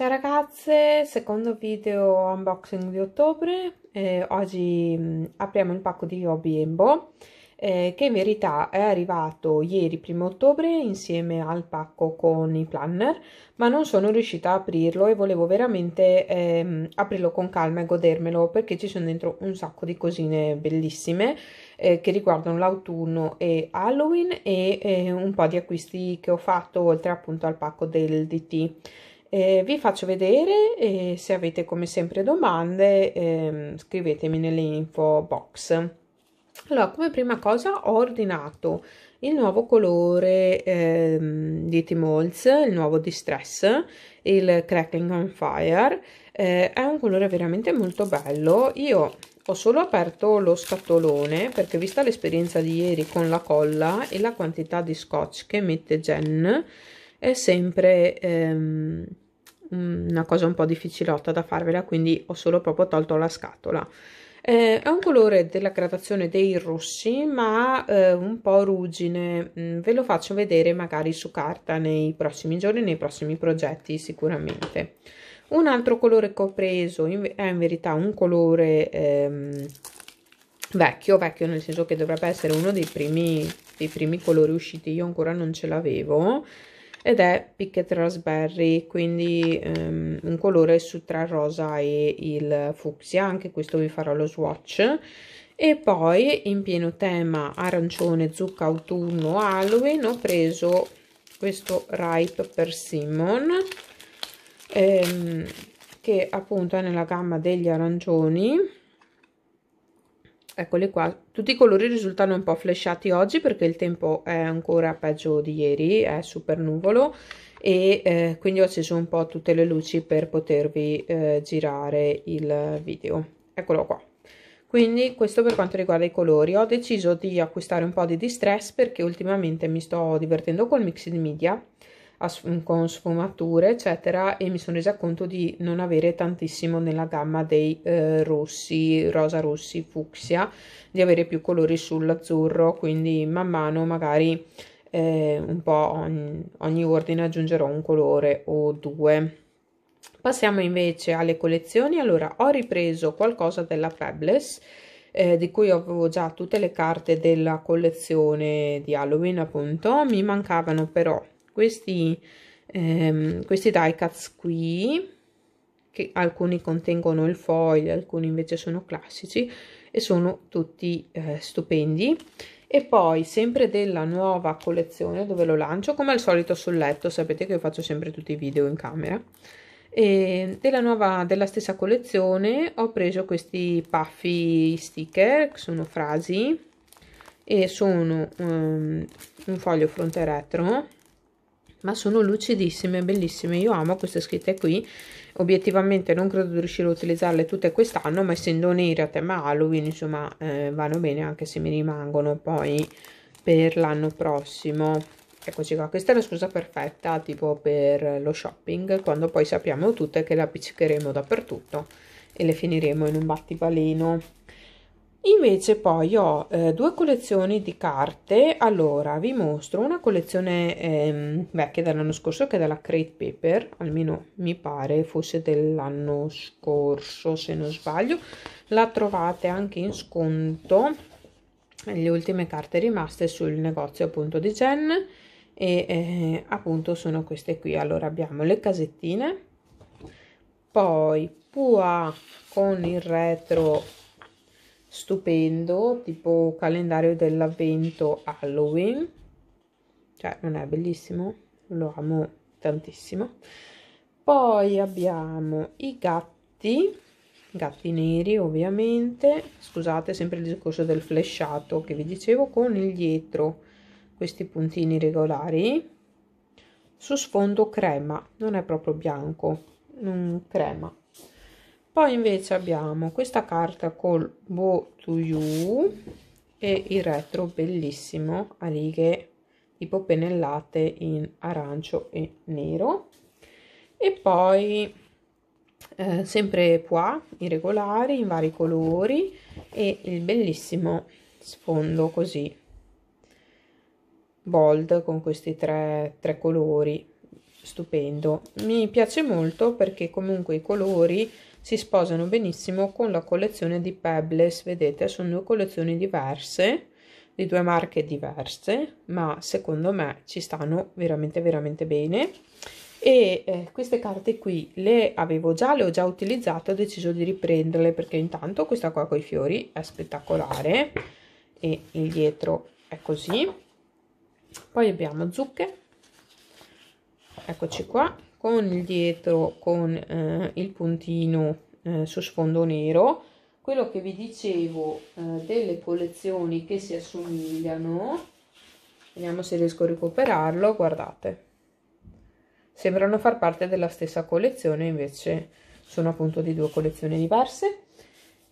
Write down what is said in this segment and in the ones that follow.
Ciao ragazze, secondo video unboxing di ottobre, eh, oggi mh, mm, apriamo il pacco di Hobby Embo eh, che in verità è arrivato ieri 1 ottobre insieme al pacco con i planner ma non sono riuscita a aprirlo e volevo veramente ehm, aprirlo con calma e godermelo perché ci sono dentro un sacco di cosine bellissime eh, che riguardano l'autunno e Halloween e eh, un po' di acquisti che ho fatto oltre appunto al pacco del DT eh, vi faccio vedere e se avete come sempre domande eh, scrivetemi nell'info box. Allora, come prima cosa ho ordinato il nuovo colore ehm, di Timols, il nuovo Distress, il Crackling on Fire. Eh, è un colore veramente molto bello. Io ho solo aperto lo scatolone perché vista l'esperienza di ieri con la colla e la quantità di scotch che mette Jen, è sempre ehm, mm, una cosa un po' difficilotta da farvela, quindi ho solo proprio tolto la scatola. Eh, è un colore della gradazione dei rossi, ma eh, un po' ruggine. Mm, ve lo faccio vedere magari su carta nei prossimi giorni, nei prossimi progetti sicuramente. Un altro colore che ho preso in, è in verità un colore ehm, vecchio, vecchio nel senso che dovrebbe essere uno dei primi, dei primi colori usciti, io ancora non ce l'avevo ed è Picket Raspberry, quindi um, un colore su tra il rosa e il fucsia, anche questo vi farò lo swatch. E poi in pieno tema arancione, zucca, autunno, Halloween ho preso questo Ripe Persimmon, um, ehm, che appunto è nella gamma degli arancioni, eccole qua, tutti i colori risultano un po' flashati oggi perché il tempo è ancora peggio di ieri, è super nuvolo e eh, quindi ho acceso un po' tutte le luci per potervi eh, girare il video. Eccolo qua. Quindi questo per quanto riguarda i colori. Ho deciso di acquistare un po' di distress perché ultimamente mi sto divertendo col mix di media Mm, con sfumature eccetera e mi sono resa conto di non avere tantissimo nella gamma dei eh, rossi rosa rossi fucsia di avere più colori sull'azzurro quindi man mano magari eh, un po' ogni, ogni ordine aggiungerò un colore o due passiamo invece alle collezioni allora ho ripreso qualcosa della fabless eh, di cui avevo già tutte le carte della collezione di Halloween appunto mi mancavano però questi, ehm, questi die cuts qui che alcuni contengono il foil alcuni invece sono classici e sono tutti eh, stupendi e poi sempre della nuova collezione dove lo lancio come al solito sul letto sapete che io faccio sempre tutti i video in camera e della nuova della stessa collezione ho preso questi puffy sticker che sono frasi e sono um, un foglio fronte e retro ma sono lucidissime, bellissime, io amo queste scritte qui, obiettivamente non credo di riuscire a utilizzarle tutte quest'anno, ma essendo nere a tema Halloween, insomma, eh, vanno bene anche se mi rimangono poi per l'anno prossimo. Eccoci qua, questa è la scusa perfetta tipo per lo shopping, quando poi sappiamo tutte che le appiccicheremo dappertutto e le finiremo in un battibaleno. Invece poi ho eh, due collezioni di carte, allora vi mostro una collezione ehm, vecchia dell'anno scorso che è della Crate Paper, almeno mi pare fosse dell'anno scorso se non sbaglio, la trovate anche in sconto, le ultime carte rimaste sul negozio appunto di Gen e eh, appunto sono queste qui, allora abbiamo le casettine, poi Pua con il retro stupendo, tipo calendario dell'avvento Halloween. Cioè, non è bellissimo? Lo amo tantissimo. Poi abbiamo i gatti, gatti neri ovviamente. Scusate, sempre il discorso del flesciato che vi dicevo con il dietro questi puntini regolari su sfondo crema, non è proprio bianco, crema poi invece abbiamo questa carta col Bo to you e il retro bellissimo a righe tipo pennellate in arancio e nero e poi eh, sempre qua i regolari in vari colori e il bellissimo sfondo così bold con questi tre, tre colori stupendo mi piace molto perché comunque i colori si sposano benissimo con la collezione di Pebbles, vedete, sono due collezioni diverse, di due marche diverse, ma secondo me ci stanno veramente veramente bene. E eh, queste carte qui le avevo già, le ho già utilizzate, ho deciso di riprenderle perché intanto questa qua con i fiori è spettacolare e il dietro è così. Poi abbiamo zucche, eccoci qua, con il dietro con eh, il puntino eh, su sfondo nero quello che vi dicevo eh, delle collezioni che si assomigliano vediamo se riesco a recuperarlo guardate sembrano far parte della stessa collezione invece sono appunto di due collezioni diverse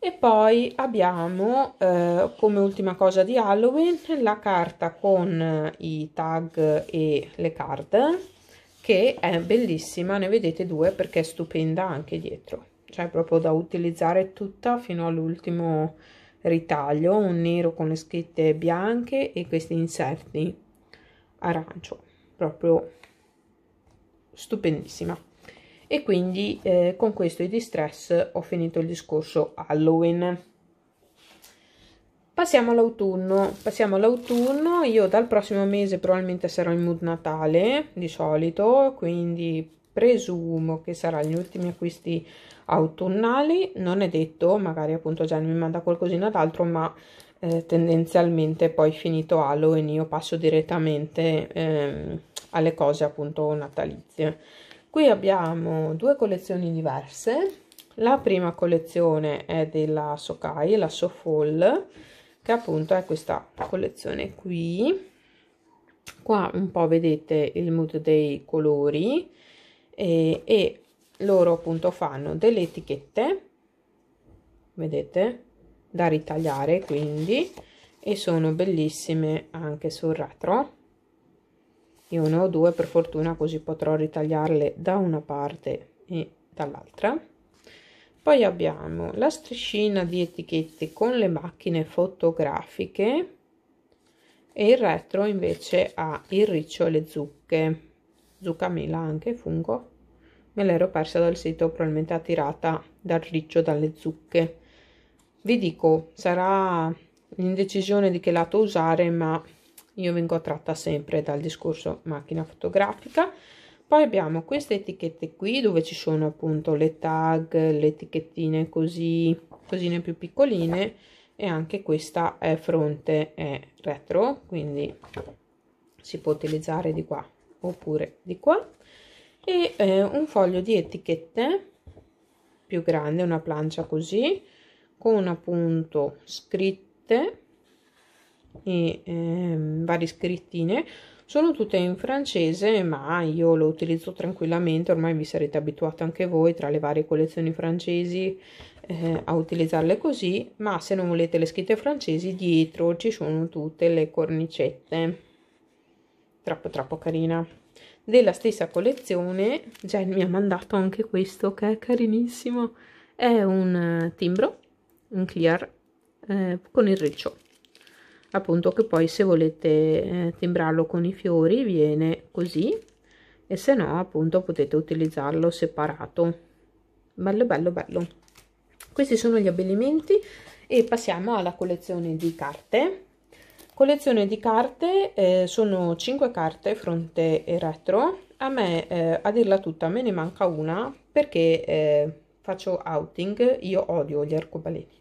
e poi abbiamo eh, come ultima cosa di Halloween la carta con eh, i tag e le card che è bellissima, ne vedete due perché è stupenda anche dietro, cioè proprio da utilizzare tutta fino all'ultimo ritaglio, un nero con le scritte bianche e questi inserti arancio, proprio stupendissima. E quindi eh, con questo i distress ho finito il discorso Halloween. Passiamo all'autunno, passiamo all'autunno, io dal prossimo mese probabilmente sarò in mood natale di solito, quindi presumo che sarà gli ultimi acquisti autunnali, non è detto, magari appunto già mi manda qualcosina d'altro, ma eh, tendenzialmente poi finito Halloween io passo direttamente eh, alle cose appunto natalizie. Qui abbiamo due collezioni diverse, la prima collezione è della Sokai, la Sofall, che appunto è questa collezione qui qua un po' vedete il mood dei colori e, e loro appunto fanno delle etichette vedete da ritagliare quindi e sono bellissime anche sul retro io ne ho due per fortuna così potrò ritagliarle da una parte e dall'altra poi abbiamo la striscina di etichette con le macchine fotografiche e il retro invece ha il riccio e le zucche. Zucca mela anche, fungo. Me l'ero persa dal sito, probabilmente attirata dal riccio, dalle zucche. Vi dico, sarà l'indecisione di che lato usare, ma io vengo attratta sempre dal discorso macchina fotografica. Poi abbiamo queste etichette qui dove ci sono appunto le tag, le etichettine così, cosine più piccoline e anche questa è fronte e retro, quindi si può utilizzare di qua oppure di qua. E eh, un foglio di etichette più grande, una plancia così, con appunto scritte e eh, varie scrittine sono tutte in francese, ma io lo utilizzo tranquillamente, ormai vi sarete abituati anche voi tra le varie collezioni francesi eh, a utilizzarle così, ma se non volete le scritte francesi dietro ci sono tutte le cornicette. Troppo troppo carina. Della stessa collezione, Jen mi ha mandato anche questo che è carinissimo, è un eh, timbro, un clear eh, con il riccio appunto che poi se volete eh, timbrarlo con i fiori viene così e se no appunto potete utilizzarlo separato bello bello bello questi sono gli abbellimenti e passiamo alla collezione di carte collezione di carte eh, sono 5 carte fronte e retro a me eh, a dirla tutta me ne manca una perché eh, faccio outing io odio gli arcobaleni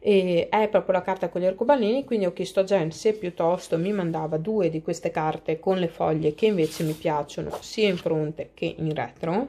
e è proprio la carta con gli arcobaleni quindi ho chiesto a Jen se piuttosto mi mandava due di queste carte con le foglie che invece mi piacciono sia in fronte che in retro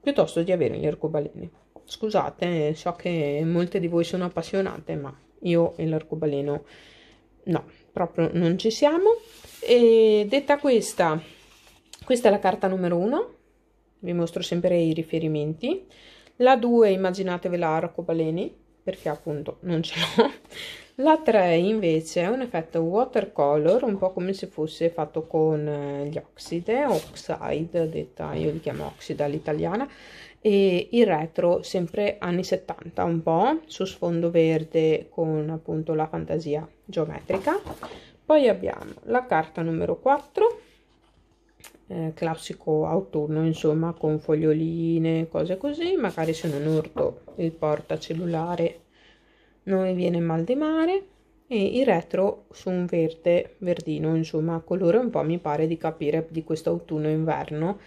piuttosto di avere gli arcobaleni scusate so che molte di voi sono appassionate ma io e l'arcobaleno no proprio non ci siamo e detta questa questa è la carta numero uno vi mostro sempre i riferimenti la 2 immaginatevela arcobaleni perché appunto non ce l'ho. La 3 invece è un effetto watercolor, un po' come se fosse fatto con eh, gli oxide, oxide, detta, io li chiamo oxide all'italiana, e il retro sempre anni 70 un po', su sfondo verde con appunto la fantasia geometrica. Poi abbiamo la carta numero 4, eh, classico autunno, insomma, con foglioline, cose così, magari se non urto il portacellulare non mi viene mal di mare e il retro su un verde verdino, insomma, colore un po' mi pare di capire di questo autunno inverno.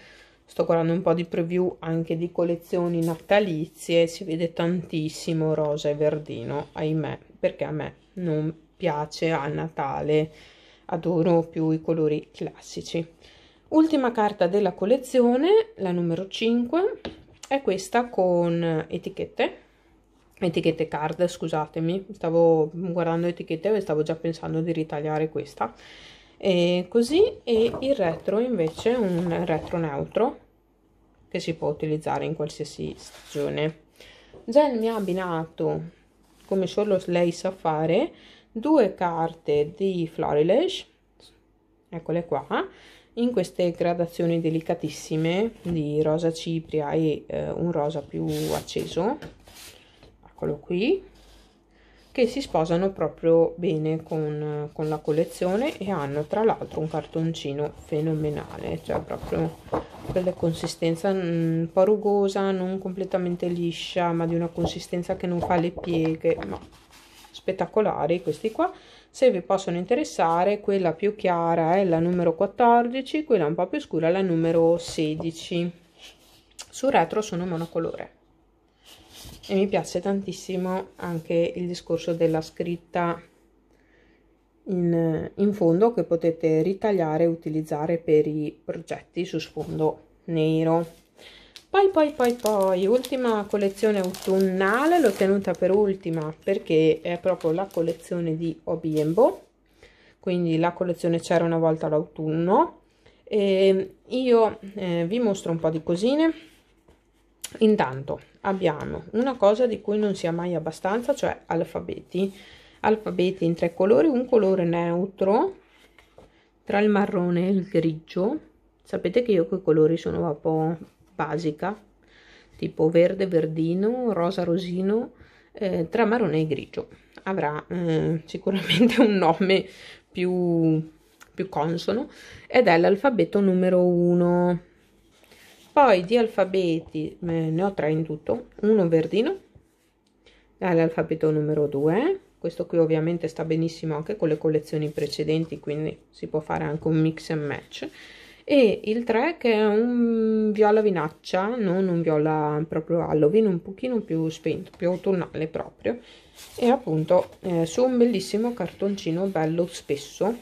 Sto guardando un po' di preview anche di collezioni natalizie, si vede tantissimo rosa e verdino, ahimè, perché a me non piace a Natale, adoro più i colori classici ultima carta della collezione la numero 5 è questa con etichette etichette card scusatemi stavo guardando etichette e stavo già pensando di ritagliare questa e così e il retro invece un retro neutro che si può utilizzare in qualsiasi stagione Gel mi ha abbinato come solo lei sa fare due carte di florilege eccole qua in queste gradazioni delicatissime di rosa cipria e eh, un rosa più acceso eccolo qui che si sposano proprio bene con, con la collezione e hanno tra l'altro un cartoncino fenomenale cioè proprio quella consistenza mm, un po' rugosa non completamente liscia ma di una consistenza che non fa le pieghe ma spettacolari questi qua se vi possono interessare quella più chiara è la numero 14 quella un po' più scura è la numero 16 sul retro sono monocolore e mi piace tantissimo anche il discorso della scritta in, in fondo che potete ritagliare e utilizzare per i progetti su sfondo nero poi poi poi poi ultima collezione autunnale l'ho tenuta per ultima perché è proprio la collezione di Obiembo quindi la collezione c'era una volta l'autunno e ehm, io eh, vi mostro un po' di cosine intanto abbiamo una cosa di cui non si ha mai abbastanza cioè alfabeti alfabeti in tre colori un colore neutro tra il marrone e il grigio sapete che io quei colori sono proprio basica, tipo verde verdino, rosa rosino, eh, tra marrone e grigio. Avrà eh, sicuramente un nome più, più consono ed è l'alfabeto numero 1. Poi di alfabeti eh, ne ho tre in tutto, uno verdino, è l'alfabeto numero 2, questo qui ovviamente sta benissimo anche con le collezioni precedenti, quindi si può fare anche un mix and match e il 3 che è un viola vinaccia, non un viola proprio Halloween, un pochino più spento, più autunnale proprio e appunto eh, su un bellissimo cartoncino bello spesso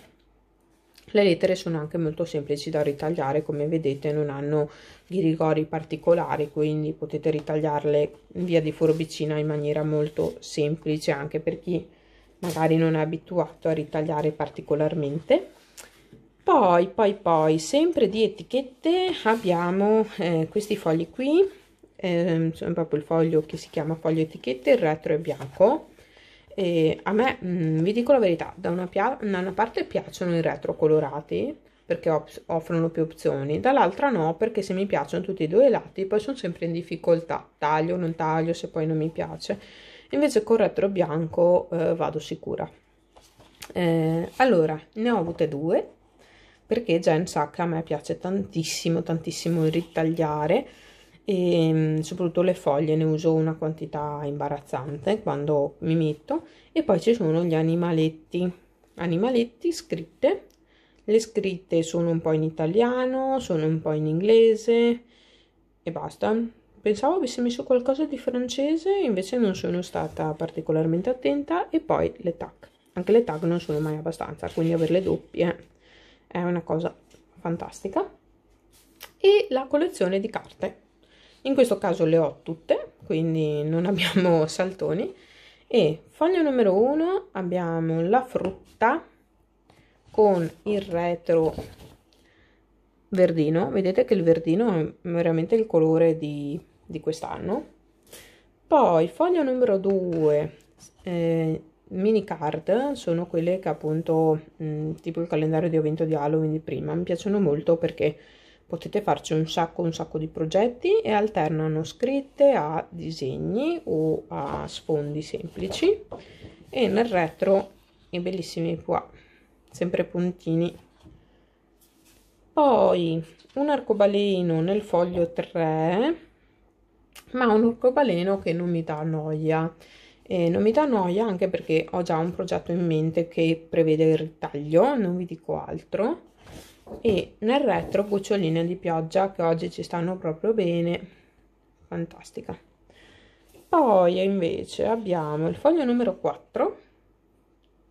le lettere sono anche molto semplici da ritagliare, come vedete non hanno ghirigori particolari, quindi potete ritagliarle via di forbicina in maniera molto semplice anche per chi magari non è abituato a ritagliare particolarmente poi poi poi sempre di etichette abbiamo eh, questi fogli qui eh, proprio il foglio che si chiama foglio etichette il retro è bianco e a me mh, mm, vi dico la verità da una, da una, parte piacciono i retro colorati perché offrono più opzioni dall'altra no perché se mi piacciono tutti e due i lati poi sono sempre in difficoltà taglio non taglio se poi non mi piace invece col retro bianco eh, vado sicura eh, allora ne ho avute due perché Jen sa che a me piace tantissimo tantissimo ritagliare e mm, soprattutto le foglie ne uso una quantità imbarazzante quando mi metto e poi ci sono gli animaletti animaletti scritte le scritte sono un po' in italiano sono un po' in inglese e basta pensavo avessi messo qualcosa di francese invece non sono stata particolarmente attenta e poi le tag anche le tag non sono mai abbastanza quindi averle doppie è una cosa fantastica. E la collezione di carte. In questo caso le ho tutte, quindi non abbiamo saltoni. E foglio numero 1 abbiamo la frutta con il retro verdino. Vedete che il verdino è veramente il colore di, di quest'anno. Poi foglio numero 2, eh, mini card sono quelle che appunto mh, mm, tipo il calendario di evento di Halloween di prima mi piacciono molto perché potete farci un sacco un sacco di progetti e alternano scritte a disegni o a sfondi semplici e nel retro i bellissimi qua sempre puntini poi un arcobaleno nel foglio 3 ma un arcobaleno che non mi dà noia eh, non mi dà noia anche perché ho già un progetto in mente che prevede il ritaglio, non vi dico altro. E nel retro goccioline di pioggia che oggi ci stanno proprio bene, fantastica. Poi invece abbiamo il foglio numero 4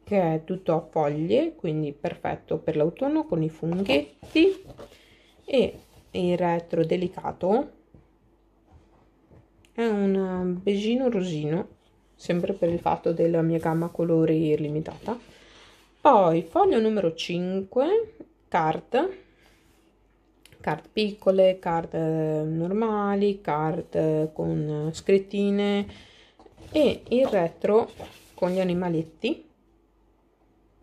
che è tutto a foglie, quindi perfetto per l'autunno con i funghetti e il retro delicato è un eh, besino rosino sempre per il fatto della mia gamma colori limitata. Poi foglio numero 5, card, card piccole, card eh, normali, card eh, con eh, scrittine e il retro con gli animaletti.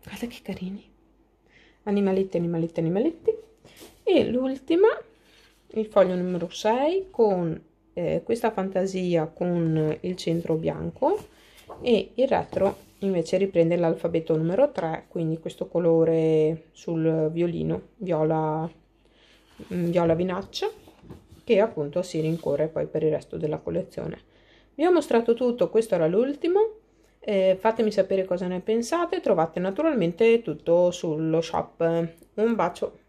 Guarda che carini! Animaletti, animaletti, animaletti. E l'ultima, il foglio numero 6 con eh, questa fantasia con il centro bianco e il retro invece riprende l'alfabeto numero 3 quindi questo colore sul violino viola mm, viola vinaccia che appunto si rincorre poi per il resto della collezione vi ho mostrato tutto questo era l'ultimo eh, fatemi sapere cosa ne pensate trovate naturalmente tutto sullo shop un bacio